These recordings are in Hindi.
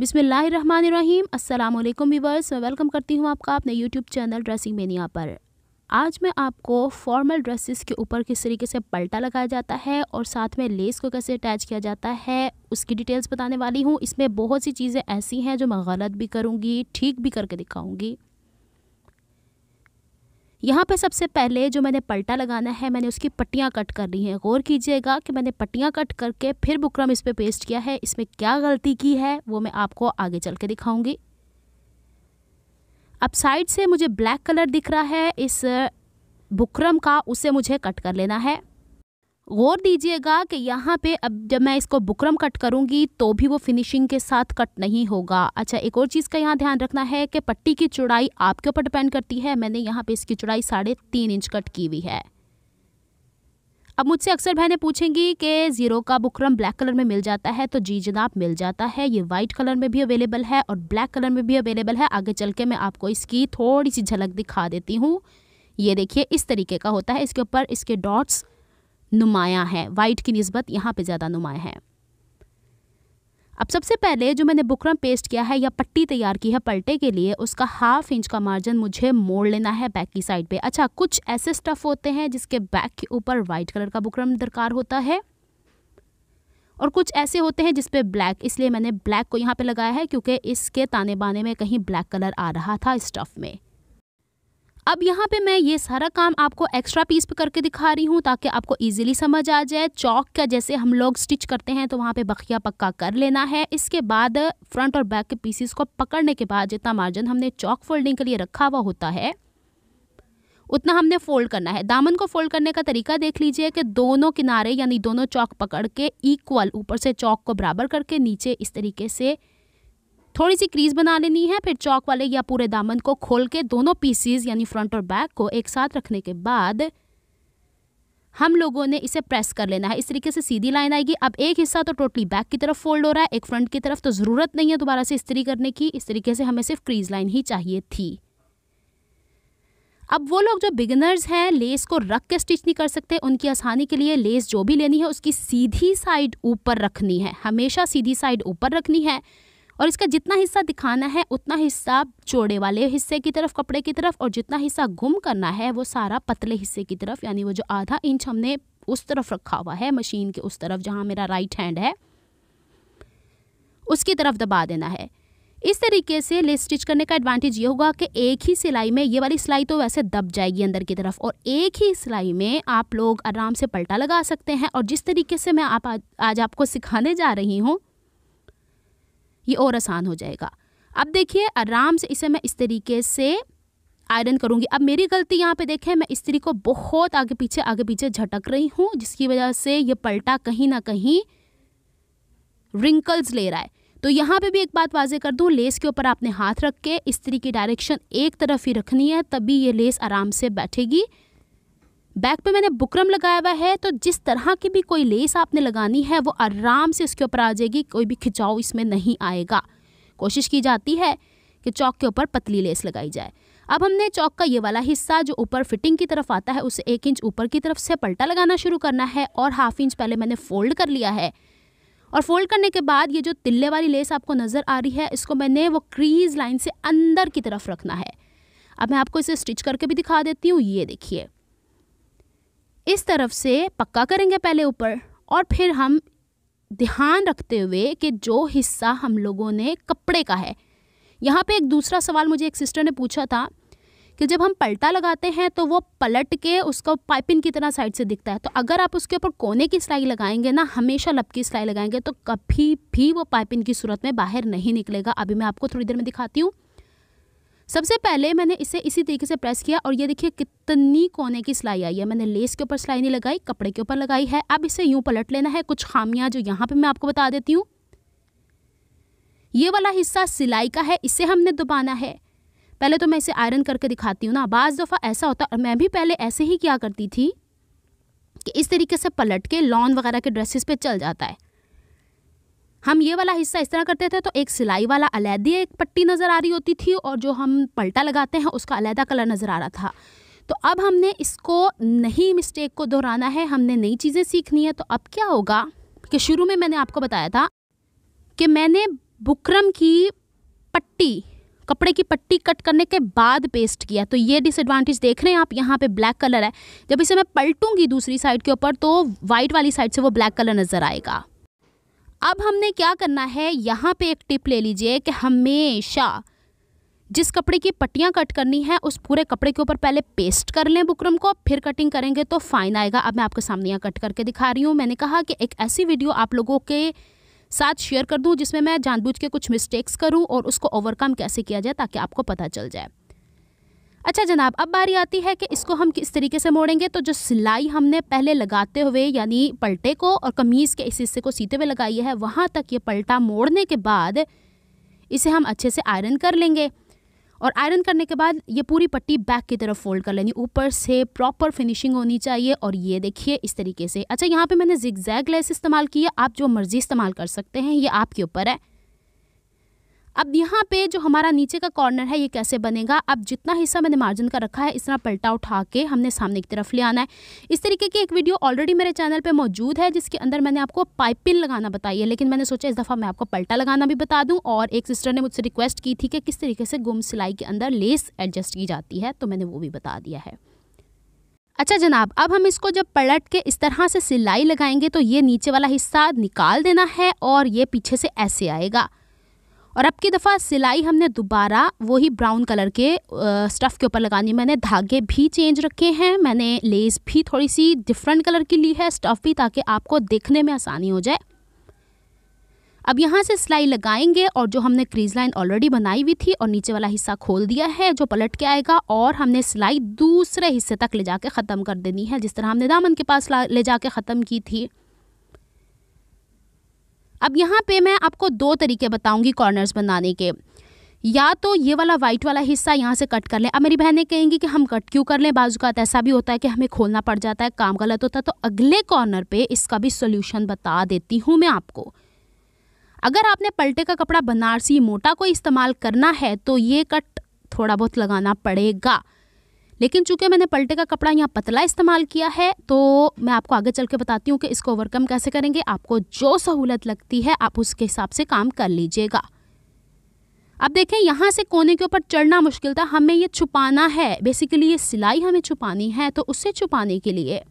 बिसमीम वीवर्स मैं वेलकम करती हूँ आपका अपने यूट्यूब चैनल ड्रेसिंग मेनिया पर आज मैं आपको फॉर्मल ड्रेसेस के ऊपर किस तरीके से पलटा लगाया जाता है और साथ में लेस को कैसे अटैच किया जाता है उसकी डिटेल्स बताने वाली हूँ इसमें बहुत सी चीज़ें ऐसी हैं जो मैं गलत भी करूँगी ठीक भी करके दिखाऊँगी यहाँ पे सबसे पहले जो मैंने पलटा लगाना है मैंने उसकी पट्टियाँ कट कर ली हैं गौर कीजिएगा कि मैंने पट्टियाँ कट करके फिर बुकरम इस पर पे पेस्ट किया है इसमें क्या गलती की है वो मैं आपको आगे चल के दिखाऊँगी अब साइड से मुझे ब्लैक कलर दिख रहा है इस बुकरम का उसे मुझे कट कर लेना है गौर दीजिएगा कि यहाँ पे अब जब मैं इसको बुकरम कट करूँगी तो भी वो फिनिशिंग के साथ कट नहीं होगा अच्छा एक और चीज़ का यहाँ ध्यान रखना है कि पट्टी की चौड़ाई आपके ऊपर डिपेंड करती है मैंने यहाँ पे इसकी चौड़ाई साढ़े तीन इंच कट की हुई है अब मुझसे अक्सर बहने पूछेंगी कि ज़ीरो का बुकरम ब्लैक कलर में मिल जाता है तो जी जनाब मिल जाता है ये वाइट कलर में भी अवेलेबल है और ब्लैक कलर में भी अवेलेबल है आगे चल के मैं आपको इसकी थोड़ी सी झलक दिखा देती हूँ ये देखिए इस तरीके का होता है इसके ऊपर इसके डॉट्स नुमाया है वाइट की नस्बत यहाँ पे ज़्यादा नुमाया है अब सबसे पहले जो मैंने बुकरम पेस्ट किया है या पट्टी तैयार की है पलटे के लिए उसका हाफ इंच का मार्जिन मुझे मोड़ लेना है बैक की साइड पे अच्छा कुछ ऐसे स्टफ़ होते हैं जिसके बैक के ऊपर वाइट कलर का बुकरम दरकार होता है और कुछ ऐसे होते हैं जिसपे ब्लैक इसलिए मैंने ब्लैक को यहाँ पे लगाया है क्योंकि इसके ताने बाने में कहीं ब्लैक कलर आ रहा था स्टफ़ में अब यहाँ पे मैं ये सारा काम आपको एक्स्ट्रा पीस पे करके दिखा रही हूँ ताकि आपको ईजिली समझ आ जाए चौक का जैसे हम लोग स्टिच करते हैं तो वहाँ पे बखिया पक्का कर लेना है इसके बाद फ्रंट और बैक के पीसीस को पकड़ने के बाद जितना मार्जिन हमने चौक फोल्डिंग के लिए रखा हुआ होता है उतना हमने फोल्ड करना है दामन को फोल्ड करने का तरीका देख लीजिए कि दोनों किनारे यानी दोनों चौक पकड़ के इक्वल ऊपर से चौक को बराबर करके नीचे इस तरीके से थोड़ी सी क्रीज बना लेनी है फिर चौक वाले या पूरे दामन को खोल के दोनों पीसीज यानी फ्रंट और बैक को एक साथ रखने के बाद हम लोगों ने इसे प्रेस कर लेना है इस तरीके से सीधी लाइन आएगी अब एक हिस्सा तो टोटली बैक की तरफ फोल्ड हो रहा है एक फ्रंट की तरफ तो ज़रूरत नहीं है दोबारा से इस्त्री करने की इस तरीके से हमें सिर्फ क्रीज लाइन ही चाहिए थी अब वो लोग जो बिगिनर्स हैं लेस को रख के स्टिच नहीं कर सकते उनकी आसानी के लिए लेस जो भी लेनी है उसकी सीधी साइड ऊपर रखनी है हमेशा सीधी साइड ऊपर रखनी है और इसका जितना हिस्सा दिखाना है उतना हिस्सा चौड़े वाले हिस्से की तरफ कपड़े की तरफ और जितना हिस्सा गुम करना है वो सारा पतले हिस्से की तरफ यानी वो जो आधा इंच हमने उस तरफ रखा हुआ है मशीन के उस तरफ जहाँ मेरा राइट हैंड है उसकी तरफ दबा देना है इस तरीके से ले स्टिच करने का एडवांटेज ये होगा कि एक ही सिलाई में ये वाली सिलाई तो वैसे दब जाएगी अंदर की तरफ और एक ही सिलाई में आप लोग आराम से पलटा लगा सकते हैं और जिस तरीके से मैं आप आज आपको सिखाने जा रही हूँ ये और आसान हो जाएगा अब देखिए आराम से इसे मैं इस तरीके से आयरन करूँगी अब मेरी गलती यहाँ पे देखें मैं इस्त्री को बहुत आगे पीछे आगे पीछे झटक रही हूँ जिसकी वजह से ये पलटा कहीं ना कहीं रिंकल्स ले रहा है तो यहाँ पे भी एक बात वाजे कर दूँ लेस के ऊपर आपने हाथ रख के स्त्री की डायरेक्शन एक तरफ ही रखनी है तभी ये लेस आराम से बैठेगी बैक पे मैंने बुकरम लगाया हुआ है तो जिस तरह की भी कोई लेस आपने लगानी है वो आराम से उसके ऊपर आ जाएगी कोई भी खिंचाव इसमें नहीं आएगा कोशिश की जाती है कि चौक के ऊपर पतली लेस लगाई जाए अब हमने चौक का ये वाला हिस्सा जो ऊपर फिटिंग की तरफ आता है उसे एक इंच ऊपर की तरफ से पलटा लगाना शुरू करना है और हाफ इंच पहले मैंने फोल्ड कर लिया है और फोल्ड करने के बाद ये जो तिल्ले वाली लेस आपको नज़र आ रही है इसको मैंने वो क्रीज लाइन से अंदर की तरफ रखना है अब मैं आपको इसे स्टिच करके भी दिखा देती हूँ ये देखिए इस तरफ से पक्का करेंगे पहले ऊपर और फिर हम ध्यान रखते हुए कि जो हिस्सा हम लोगों ने कपड़े का है यहाँ पे एक दूसरा सवाल मुझे एक सिस्टर ने पूछा था कि जब हम पलटा लगाते हैं तो वो पलट के उसका पाइपिंग की तरह साइड से दिखता है तो अगर आप उसके ऊपर कोने की सिलाई लगाएंगे ना हमेशा लपकी सिलाई लगाएंगे तो कभी भी वो पाइपिंग की सूरत में बाहर नहीं निकलेगा अभी मैं आपको थोड़ी देर में दिखाती हूँ सबसे पहले मैंने इसे इसी तरीके से प्रेस किया और ये देखिए कितनी कोने की सिलाई आई है मैंने लेस के ऊपर सिलाई नहीं लगाई कपड़े के ऊपर लगाई है अब इसे यूँ पलट लेना है कुछ खामियाँ जो यहाँ पर मैं आपको बता देती हूँ ये वाला हिस्सा सिलाई का है इसे हमने दुबाना है पहले तो मैं इसे आयरन करके दिखाती हूँ ना बाज़ दफ़ा ऐसा होता और मैं भी पहले ऐसे ही क्या करती थी कि इस तरीके से पलट के लॉन वगैरह के ड्रेसेस पे चल जाता है हम ये वाला हिस्सा इस तरह करते थे तो एक सिलाई वाला अलहदी एक पट्टी नज़र आ रही होती थी और जो हम पलटा लगाते हैं उसका अलहदा कलर नज़र आ रहा था तो अब हमने इसको नई मिस्टेक को दोहराना है हमने नई चीज़ें सीखनी है तो अब क्या होगा कि शुरू में मैंने आपको बताया था कि मैंने बुकरम की पट्टी कपड़े की पट्टी कट करने के बाद पेस्ट किया तो ये डिसएडवांटेज देख रहे हैं आप यहाँ पे ब्लैक कलर है जब इसे मैं पलटूंगी दूसरी साइड के ऊपर तो वाइट वाली साइड से वो ब्लैक कलर नज़र आएगा अब हमने क्या करना है यहाँ पे एक टिप ले लीजिए कि हमेशा जिस कपड़े की पट्टियाँ कट करनी है उस पूरे कपड़े के ऊपर पहले पेस्ट कर लें बुकरम को फिर कटिंग करेंगे तो फाइन आएगा अब मैं आपके सामने यहाँ कट करके दिखा रही हूँ मैंने कहा कि एक ऐसी वीडियो आप लोगों के साथ शेयर कर दूँ जिसमें मैं जानबूझ के कुछ मिस्टेक्स करूँ और उसको ओवरकम कैसे किया जाए ताकि आपको पता चल जाए अच्छा जनाब अब बारी आती है कि इसको हम किस तरीके से मोड़ेंगे तो जो सिलाई हमने पहले लगाते हुए यानी पलटे को और कमीज़ के इस हिस्से को सीते हुए लगाई है वहाँ तक ये पलटा मोड़ने के बाद इसे हम अच्छे से आयरन कर लेंगे और आयरन करने के बाद ये पूरी पट्टी बैक की तरफ फोल्ड कर लेनी ऊपर से प्रॉपर फिनिशिंग होनी चाहिए और ये देखिए इस तरीके से अच्छा यहाँ पे मैंने जिग जैग लेस इस्तेमाल की है आप जो मर्ज़ी इस्तेमाल कर सकते हैं ये आपके ऊपर है अब यहाँ पे जो हमारा नीचे का कॉर्नर है ये कैसे बनेगा अब जितना हिस्सा मैंने मार्जिन का रखा है इतना पलटा उठा के हमने सामने की तरफ ले आना है इस तरीके की एक वीडियो ऑलरेडी मेरे चैनल पे मौजूद है जिसके अंदर मैंने आपको पाइपिन लगाना बताई है लेकिन मैंने सोचा इस दफ़ा मैं आपको पलटा लगाना भी बता दूँ और एक सिस्टर ने मुझसे रिक्वेस्ट की थी कि किस तरीके से गुम सिलाई के अंदर लेस एडजस्ट की जाती है तो मैंने वो भी बता दिया है अच्छा जनाब अब हम इसको जब पलट के इस तरह से सिलाई लगाएंगे तो ये नीचे वाला हिस्सा निकाल देना है और ये पीछे से ऐसे आएगा और अब की दफ़ा सिलाई हमने दोबारा वही ब्राउन कलर के स्टफ़ के ऊपर लगानी मैंने धागे भी चेंज रखे हैं मैंने लेस भी थोड़ी सी डिफरेंट कलर की ली है स्टफ़ भी ताकि आपको देखने में आसानी हो जाए अब यहाँ से सिलाई लगाएंगे और जो हमने क्रीज लाइन ऑलरेडी बनाई हुई थी और नीचे वाला हिस्सा खोल दिया है जो पलट के आएगा और हमने सिलाई दूसरे हिस्से तक ले जा ख़त्म कर देनी है जिस तरह हमने दामन के पास ले जा ख़त्म की थी अब यहाँ पे मैं आपको दो तरीके बताऊँगी कॉर्नर्स बनाने के या तो ये वाला वाइट वाला हिस्सा यहाँ से कट कर लें अब मेरी बहनें कहेंगी कि हम कट क्यों कर लें बाजू का तो ऐसा भी होता है कि हमें खोलना पड़ जाता है काम गलत होता है तो अगले कॉर्नर पे इसका भी सोल्यूशन बता देती हूँ मैं आपको अगर आपने पलटे का कपड़ा बनारसी मोटा को इस्तेमाल करना है तो ये कट थोड़ा बहुत लगाना पड़ेगा लेकिन चूंकि मैंने पलटे का कपड़ा यहाँ पतला इस्तेमाल किया है तो मैं आपको आगे चल के बताती हूँ कि इसको ओवरकम कैसे करेंगे आपको जो सहूलत लगती है आप उसके हिसाब से काम कर लीजिएगा अब देखें यहाँ से कोने के ऊपर चढ़ना मुश्किल था हमें ये छुपाना है बेसिकली ये सिलाई हमें छुपानी है तो उससे छुपाने के लिए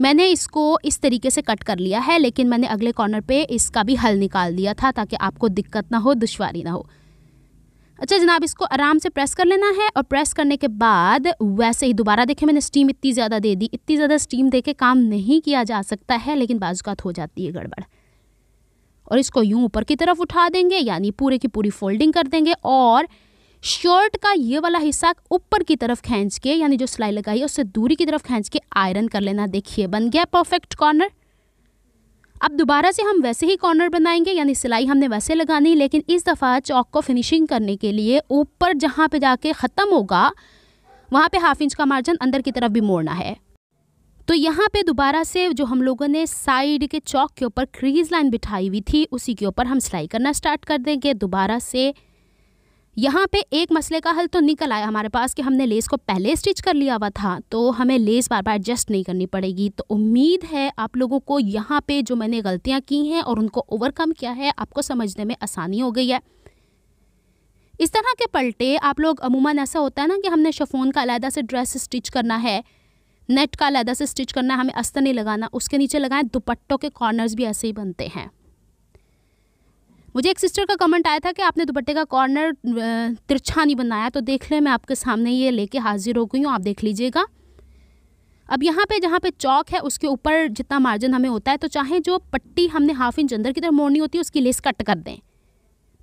मैंने इसको इस तरीके से कट कर लिया है लेकिन मैंने अगले कॉर्नर पे इसका भी हल निकाल दिया था ताकि आपको दिक्कत ना हो दुशारी ना हो अच्छा जनाब इसको आराम से प्रेस कर लेना है और प्रेस करने के बाद वैसे ही दोबारा देखें मैंने स्टीम इतनी ज़्यादा दे दी इतनी ज़्यादा स्टीम दे के काम नहीं किया जा सकता है लेकिन बाजूकात हो जाती है गड़बड़ और इसको यूं ऊपर की तरफ उठा देंगे यानी पूरे की पूरी फोल्डिंग कर देंगे और शर्ट का ये वाला हिस्सा ऊपर की तरफ खींच के यानी जो सिलाई लगाई है उससे दूरी की तरफ खींच के आयरन कर लेना देखिए बन गया परफेक्ट कॉर्नर अब दोबारा से हम वैसे ही कॉर्नर बनाएंगे यानी सिलाई हमने वैसे लगानी लेकिन इस दफ़ा चौक को फिनिशिंग करने के लिए ऊपर जहाँ पे जाके ख़त्म होगा वहाँ पे हाफ इंच का मार्जिन अंदर की तरफ भी मोड़ना है तो यहाँ पे दोबारा से जो हम लोगों ने साइड के चौक के ऊपर क्रीज लाइन बिठाई हुई थी उसी के ऊपर हम सिलाई करना स्टार्ट कर देंगे दोबारा से यहाँ पे एक मसले का हल तो निकल आया हमारे पास कि हमने लेस को पहले स्टिच कर लिया हुआ था तो हमें लेस बार बार एडजस्ट नहीं करनी पड़ेगी तो उम्मीद है आप लोगों को यहाँ पे जो मैंने गलतियाँ की हैं और उनको ओवरकम किया है आपको समझने में आसानी हो गई है इस तरह के पलटे आप लोग अमूमन ऐसा होता है ना कि हमने शफोन का अलहदा से ड्रेस स्टिच करना है नेट का अलहदा से स्टिच करना है हमें अस्तर नहीं लगाना उसके नीचे लगाएं दुपट्टों के कॉर्नर्स भी ऐसे ही बनते हैं मुझे एक सिस्टर का कमेंट आया था कि आपने दुपट्टे का कॉर्नर तिरछा नहीं बनाया तो देख ले मैं आपके सामने ये लेके हाजिर हो गई हूँ आप देख लीजिएगा अब यहाँ पे जहाँ पे चौक है उसके ऊपर जितना मार्जिन हमें होता है तो चाहे जो पट्टी हमने हाफ इंच अंदर की तरफ मोड़नी होती है उसकी लेस कट कर दें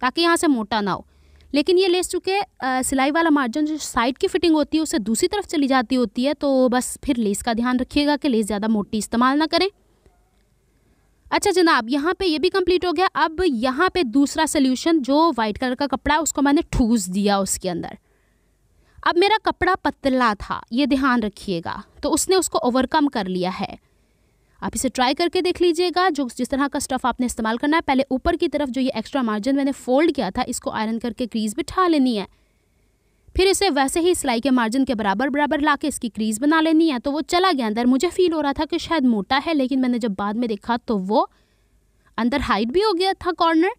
ताकि यहाँ से मोटा ना हो लेकिन ये लेस चूँकि सिलाई वाला मार्जिन जो साइड की फिटिंग होती है उससे दूसरी तरफ चली जाती होती है तो बस फिर लेस का ध्यान रखिएगा कि लेस ज़्यादा मोटी इस्तेमाल ना करें अच्छा जनाब यहाँ पे ये भी कंप्लीट हो गया अब यहाँ पे दूसरा सोल्यूशन जो वाइट कलर का कपड़ा है उसको मैंने ठूस दिया उसके अंदर अब मेरा कपड़ा पतला था ये ध्यान रखिएगा तो उसने उसको ओवरकम कर लिया है आप इसे ट्राई करके देख लीजिएगा जो जिस तरह का स्टफ़ आपने इस्तेमाल करना है पहले ऊपर की तरफ जो ये एक्स्ट्रा मार्जिन मैंने फोल्ड किया था इसको आयरन करके क्रीज बिठा लेनी है फिर इसे वैसे ही सिलाई के मार्जिन के बराबर बराबर ला के इसकी क्रीज बना लेनी है तो वो चला गया अंदर मुझे फील हो रहा था कि शायद मोटा है लेकिन मैंने जब बाद में देखा तो वो अंदर हाइट भी हो गया था कॉर्नर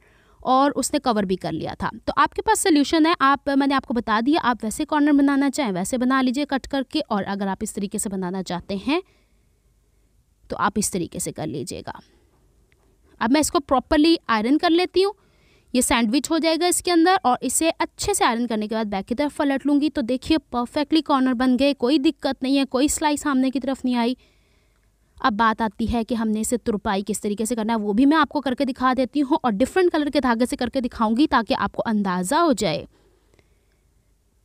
और उसने कवर भी कर लिया था तो आपके पास सोल्यूशन है आप मैंने आपको बता दिया आप वैसे कॉर्नर बनाना चाहें वैसे बना लीजिए कट करके और अगर आप इस तरीके से बनाना चाहते हैं तो आप इस तरीके से कर लीजिएगा अब मैं इसको प्रॉपरली आयरन कर लेती हूँ ये सैंडविच हो जाएगा इसके अंदर और इसे अच्छे से आयरन करने के बाद बैक की तरफ पलट लूँगी तो देखिए परफेक्टली कॉर्नर बन गए कोई दिक्कत नहीं है कोई सिलाई सामने की तरफ नहीं आई अब बात आती है कि हमने इसे तुरपाई किस तरीके से करना है वो भी मैं आपको करके दिखा देती हूँ और डिफरेंट कलर के धागे से करके दिखाऊंगी ताकि आपको अंदाज़ा हो जाए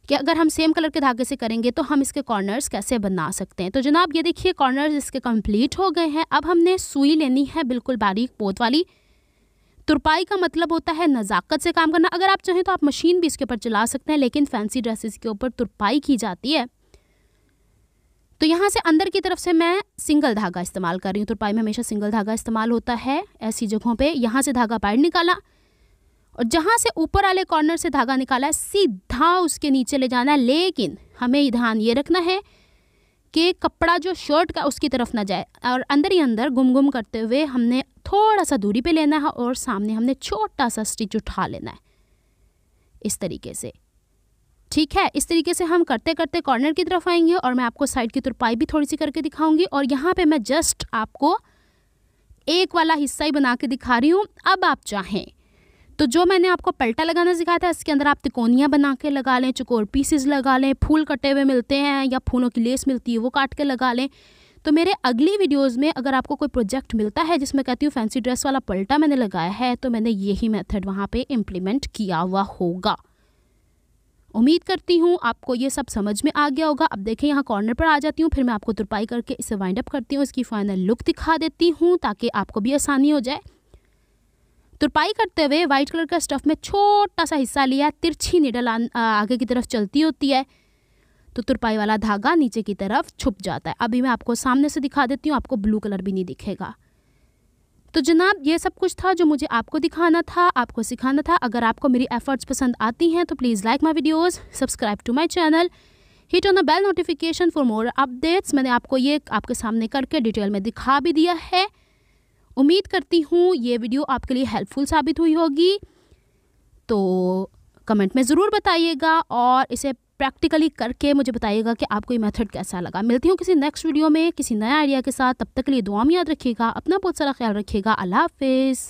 कि अगर हम सेम कलर के धागे से करेंगे तो हम इसके कॉर्नर्स कैसे बना सकते हैं तो जनाब ये देखिए कॉर्नर्स इसके कंप्लीट हो गए हैं अब हमने सुई लेनी है बिल्कुल बारीक पोत वाली तुरपाई का मतलब होता है नज़ाकत से काम करना अगर आप चाहें तो आप मशीन भी इसके ऊपर चला सकते हैं लेकिन फैंसी ड्रेसेस के ऊपर तुरपाई की जाती है तो यहाँ से अंदर की तरफ से मैं सिंगल धागा इस्तेमाल कर रही हूँ तुरपाई में हमेशा सिंगल धागा इस्तेमाल होता है ऐसी जगहों पर यहाँ से धागा बाहर निकाला और जहाँ से ऊपर वाले कॉर्नर से धागा निकाला है सीधा उसके नीचे ले जाना है लेकिन हमें ध्यान ये रखना है कि कपड़ा जो शर्ट का उसकी तरफ ना जाए और अंदर ही अंदर गुम गुम करते हुए हमने थोड़ा सा दूरी पे लेना है और सामने हमने छोटा सा स्टिच उठा लेना है इस तरीके से ठीक है इस तरीके से हम करते करते कॉर्नर की तरफ आएंगे और मैं आपको साइड की तुरपाई भी थोड़ी सी करके दिखाऊंगी और यहाँ पे मैं जस्ट आपको एक वाला हिस्सा ही बना के दिखा रही हूँ अब आप चाहें तो जो मैंने आपको पलटा लगाना सिखाया था इसके अंदर आप तिकोनियाँ बना के लगा लें चकोर पीसेस लगा लें फूल कटे हुए मिलते हैं या फूलों की लेस मिलती है वो काट के लगा लें तो मेरे अगली वीडियोस में अगर आपको कोई प्रोजेक्ट मिलता है जिसमें कहती हूँ फैंसी ड्रेस वाला पलटा मैंने लगाया है तो मैंने यही मेथड वहाँ पे इम्प्लीमेंट किया हुआ होगा उम्मीद करती हूँ आपको ये सब समझ में आ गया होगा अब देखें यहाँ कॉर्नर पर आ जाती हूँ फिर मैं आपको तुरपाई करके इसे वाइंड अप करती हूँ इसकी फाइनल लुक दिखा देती हूँ ताकि आपको भी आसानी हो जाए तुरपाई करते हुए वाइट कलर का स्टफ़ में छोटा सा हिस्सा लिया तिरछी निडल आगे की तरफ चलती होती है तो तुरपाई वाला धागा नीचे की तरफ छुप जाता है अभी मैं आपको सामने से दिखा देती हूँ आपको ब्लू कलर भी नहीं दिखेगा तो जनाब ये सब कुछ था जो मुझे आपको दिखाना था आपको सिखाना था अगर आपको मेरी एफर्ट्स पसंद आती हैं तो please like my videos subscribe to my channel hit on the bell notification for more updates मैंने आपको ये आपके सामने करके डिटेल में दिखा भी दिया है उम्मीद करती हूँ ये वीडियो आपके लिए हेल्पफुल साबित हुई होगी तो कमेंट में ज़रूर बताइएगा और इसे प्रैक्टिकली करके मुझे बताइएगा कि आपको ये मेथड कैसा लगा मिलती हूँ किसी नेक्स्ट वीडियो में किसी नया आइडिया के साथ तब तक के लिए दुआ में याद रखिएगा अपना बहुत सारा ख्याल रखिएगा अल्लाह हाफिज़